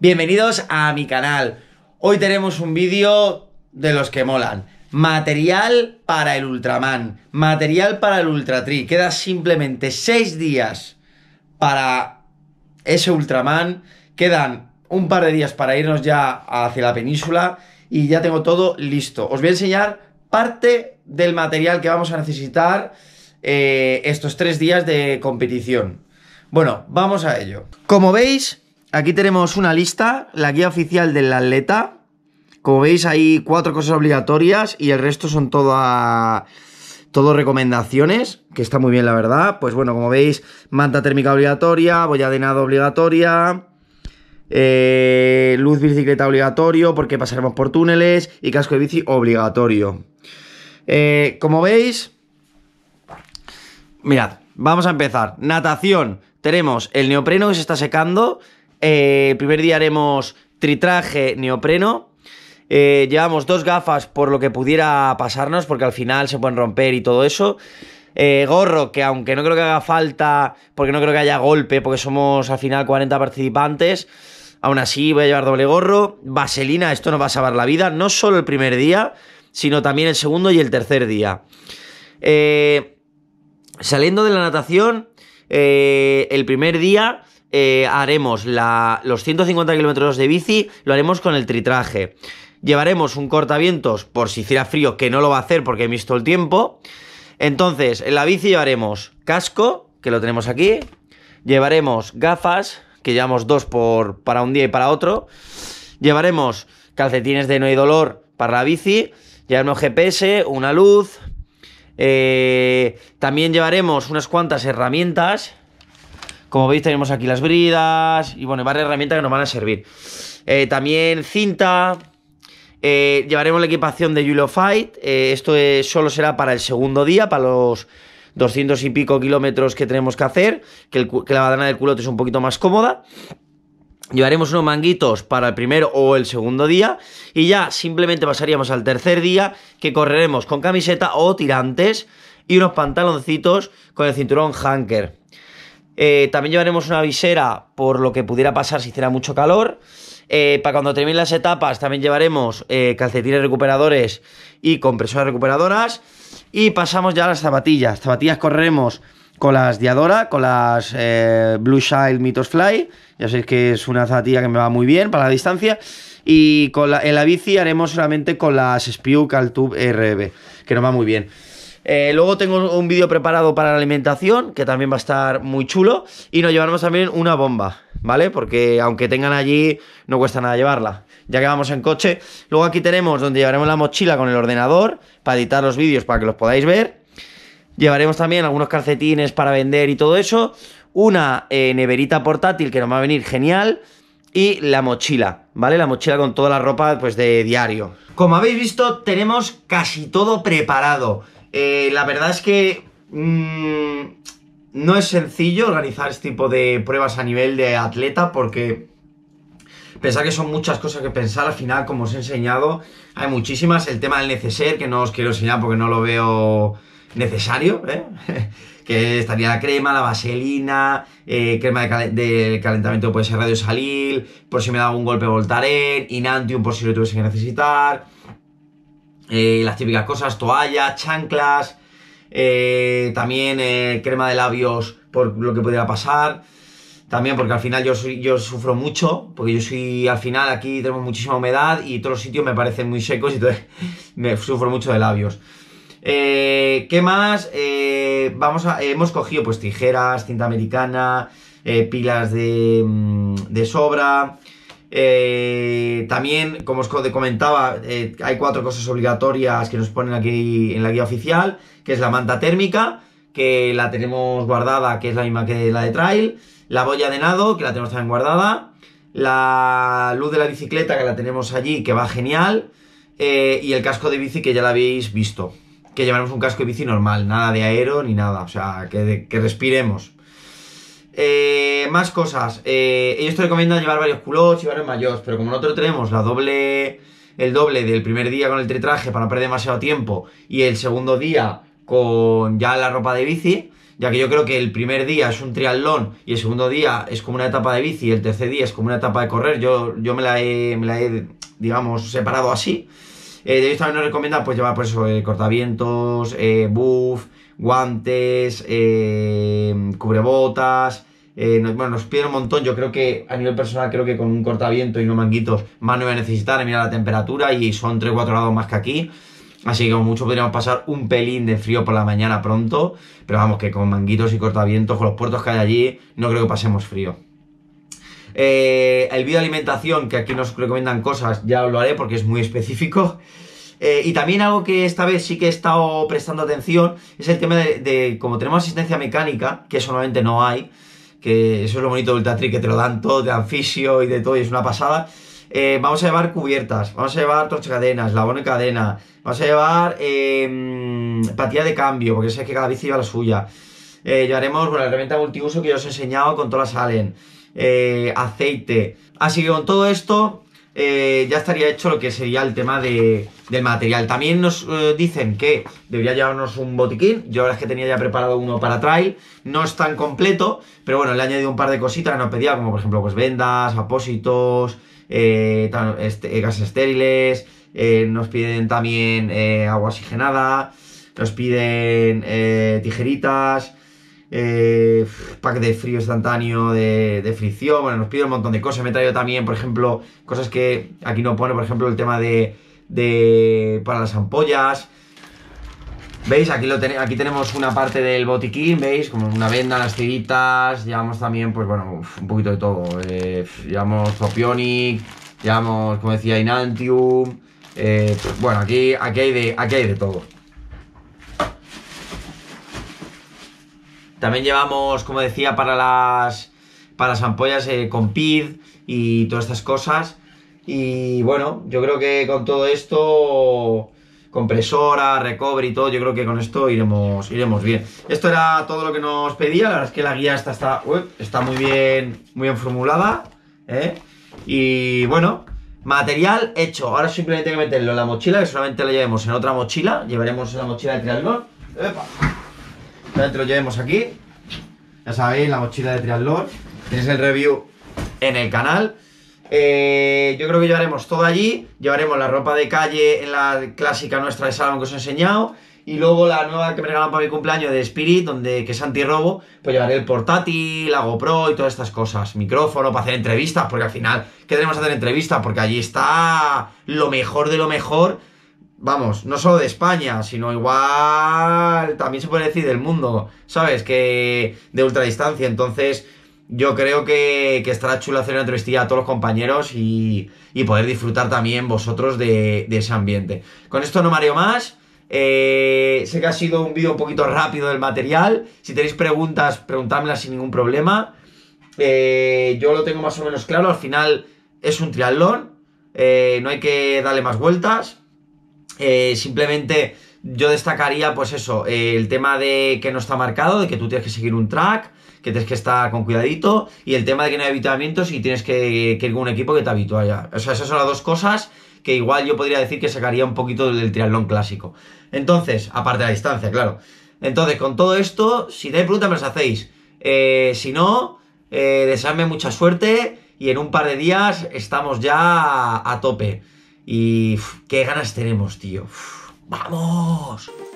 Bienvenidos a mi canal. Hoy tenemos un vídeo de los que molan. Material para el Ultraman, material para el Ultratri. Queda simplemente 6 días para ese Ultraman. Quedan un par de días para irnos ya hacia la península y ya tengo todo listo. Os voy a enseñar parte del material que vamos a necesitar eh, estos tres días de competición. Bueno, vamos a ello. Como veis, aquí tenemos una lista, la guía oficial del atleta. Como veis, hay cuatro cosas obligatorias y el resto son todas recomendaciones, que está muy bien, la verdad. Pues bueno, como veis, manta térmica obligatoria, boya de nado obligatoria, eh, luz bicicleta obligatorio, porque pasaremos por túneles, y casco de bici obligatorio. Eh, como veis, mirad, vamos a empezar. Natación, tenemos el neopreno que se está secando, el eh, primer día haremos tritraje neopreno. Eh, llevamos dos gafas por lo que pudiera pasarnos, porque al final se pueden romper y todo eso. Eh, gorro, que aunque no creo que haga falta, porque no creo que haya golpe, porque somos al final 40 participantes. Aún así, voy a llevar doble gorro. Vaselina, esto nos va a salvar la vida. No solo el primer día, sino también el segundo y el tercer día. saliendo de la natación, el primer día eh, haremos los 150 kilómetros de bici, lo haremos con el tritraje. Llevaremos un cortavientos por si hiciera frío, que no lo va a hacer porque he visto el tiempo. Entonces, en la bici llevaremos casco, que lo tenemos aquí. Llevaremos gafas, que llevamos dos por, para un día y para otro. Llevaremos calcetines de no hay dolor para la bici. Llevaremos GPS, una luz. Eh, también llevaremos unas cuantas herramientas como veis tenemos aquí las bridas y bueno, varias herramientas que nos van a servir. Eh, también cinta. Eh, llevaremos la equipación de Julio Fight. Eh, esto solo será para el segundo día, para los 200 y pico kilómetros que tenemos que hacer, que, que la badana del culote es un poquito más cómoda. Llevaremos unos manguitos para el primero o el segundo día y ya simplemente pasaríamos al tercer día que correremos con camiseta o tirantes y unos pantaloncitos con el cinturón hanker. Eh, también llevaremos una visera por lo que pudiera pasar si hiciera mucho calor. Eh, para cuando terminen las etapas también llevaremos eh, calcetines recuperadores y compresoras recuperadoras. Y pasamos ya a las zapatillas. Zapatillas correremos con las Diadora, con las Blue Shield Mythos Fly. Ya sabéis que es una zapatilla que me va muy bien para la distancia. Y con la, en la bici haremos solamente con las Spew tube RB, que nos va muy bien. Eh, luego tengo un vídeo preparado para la alimentación, que también va a estar muy chulo. Y nos llevaremos también una bomba, ¿vale? Porque aunque tengan allí, no cuesta nada llevarla, ya que vamos en coche. Luego aquí tenemos donde llevaremos la mochila con el ordenador, para editar los vídeos, para que los podáis ver. Llevaremos también algunos calcetines para vender y todo eso. Una eh, neverita portátil que nos va a venir genial y la mochila, ¿vale? La mochila con toda la ropa pues de diario. Como habéis visto, tenemos casi todo preparado. Eh, la verdad es que mm, no es sencillo organizar este tipo de pruebas a nivel de atleta porque pensar que son muchas cosas que pensar, al final, como os he enseñado, hay muchísimas. El tema del neceser, que no os quiero enseñar porque no lo veo necesario, ¿eh? que estaría la crema, la vaselina, eh, crema de, calentamiento puede ser radiosalil, por si me da algún golpe voltaren, inantium por si lo tuviese que necesitar eh, las típicas cosas, toallas, chanclas, eh, también eh, crema de labios por lo que pudiera pasar. También porque al final yo, yo sufro mucho, porque yo soy, al final aquí tenemos muchísima humedad y todos los sitios me parecen muy secos y entonces me sufro mucho de labios. ¿Qué más? vamos a, hemos cogido pues tijeras, cinta americana, pilas de, mm, de sobra, eh, también, como os comentaba, eh, hay cuatro cosas obligatorias que nos ponen aquí en la guía oficial, que es la manta térmica, que la tenemos guardada, que es la misma que la de trail, la boya de nado, que la tenemos también guardada, la luz de la bicicleta, que la tenemos allí, que va genial, eh, y el casco de bici, que ya la habéis visto, que llevaremos un casco de bici normal, nada de aero ni nada, o sea, que, que respiremos. Eh, más cosas. Eh, ellos te recomiendan llevar varios culots y varios mayores, pero como nosotros tenemos la doble, el doble del primer día con el tritraje para no perder demasiado tiempo y el segundo día con ya la ropa de bici, ya que yo creo que el primer día es un triatlón y el segundo día es como una etapa de bici y el tercer día es como una etapa de correr, yo, yo me, la he, me la he, digamos, separado así. Eh, ellos también nos recomiendan pues llevar por pues, eso, eh, cortavientos, buff, guantes, cubrebotas, eh, bueno, nos piden un montón. Yo creo que a nivel personal, creo que con un cortaviento y unos manguitos más no voy a necesitar. Mira la temperatura y son 3-4 grados más que aquí. Así que como mucho podríamos pasar un pelín de frío por la mañana pronto. Pero vamos, que con manguitos y cortavientos, con los puertos que hay allí, no creo que pasemos frío. Eh, el vídeo alimentación, que aquí nos recomiendan cosas, ya lo haré porque es muy específico. Eh, y también algo que esta vez sí que he estado prestando atención es el tema de, como tenemos asistencia mecánica, que solamente no hay, que eso es lo bonito del Tatri, que te lo dan todo, de anfisio y de todo, y es una pasada. Eh, vamos a llevar cubiertas, vamos a llevar cadenas labón de cadena, vamos a llevar em, patilla de cambio, porque sé que cada bici lleva la suya. Eh, llevaremos bueno, la herramienta multiuso que yo os he enseñado con todas las Allen, eh, aceite. Así que con todo esto eh, ya estaría hecho lo que sería el tema de, del material. También nos eh, dicen que debería llevarnos un botiquín. Yo ahora es que tenía ya preparado uno para trail. No es tan completo, pero bueno, le he añadido un par de cositas que nos pedía, como por ejemplo pues vendas, apósitos, eh, este, Gas estériles. nos piden también agua oxigenada. Nos piden tijeritas eh, pack de frío instantáneo, de, fricción, bueno, nos pide un montón de cosas. Me he traído también, por ejemplo, cosas que aquí no pone, por ejemplo, el tema de, para las ampollas. ¿Veis? Aquí, lo aquí tenemos una parte del botiquín, ¿veis? Como una venda, las tiritas, llevamos también, pues bueno, un poquito de todo. Eh, llevamos Topionic, llevamos, como decía, Inantium. Eh, bueno, aquí, aquí, hay de, aquí hay de todo. También llevamos, como decía, para las, para las ampollas eh, con PID y todas estas cosas. Y bueno, yo creo que con todo esto, compresora, recobre y todo, yo creo que con esto iremos, iremos bien. Esto era todo lo que nos pedía. La verdad es que la guía está, está, está muy, bien, muy bien formulada. ¿eh? Y bueno, material hecho. Ahora simplemente hay que meterlo en la mochila, que solamente lo llevemos en otra mochila. Llevaremos la mochila de triatlón. ¡Epa! lo llevemos aquí. Ya sabéis, la mochila de triatlón. Tienes el review en el canal. Eh, yo creo que llevaremos todo allí. Llevaremos la ropa de calle en la clásica nuestra de salón que os he enseñado. Y luego la nueva que me regalaron para mi cumpleaños de Spirit, donde, que es robo pues llevaré el portátil, la GoPro y todas estas cosas. Micrófono para hacer entrevistas, porque al final, ¿qué tenemos que hacer entrevistas? Porque allí está lo mejor de lo mejor vamos, no solo de España, sino igual también se puede decir del mundo, ¿sabes? Que de ultradistancia. Entonces, yo creo que, estará chulo hacer una entrevistilla a todos los compañeros y, y poder disfrutar también vosotros de, ese ambiente. Con esto no mareo más. Eh, sé que ha sido un vídeo un poquito rápido del material. Si tenéis preguntas, preguntádmelas sin ningún problema. Eh, yo lo tengo más o menos claro. Al final es un triatlón. Eh, no hay que darle más vueltas. Eh, simplemente yo destacaría, pues eso, eh, el tema de que no está marcado, de que tú tienes que seguir un track, que tienes que estar con cuidadito, y el tema de que no hay habituamientos y tienes que, ir con un equipo que te habitua ya. O sea, esas son las dos cosas que igual yo podría decir que sacaría un poquito del triatlón clásico. Entonces, aparte de la distancia, claro. Entonces, con todo esto, si tenéis preguntas, me las hacéis. Eh, si no, eh, mucha suerte y en un par de días estamos ya a tope. Y qué ganas tenemos, tío. ¡Vamos!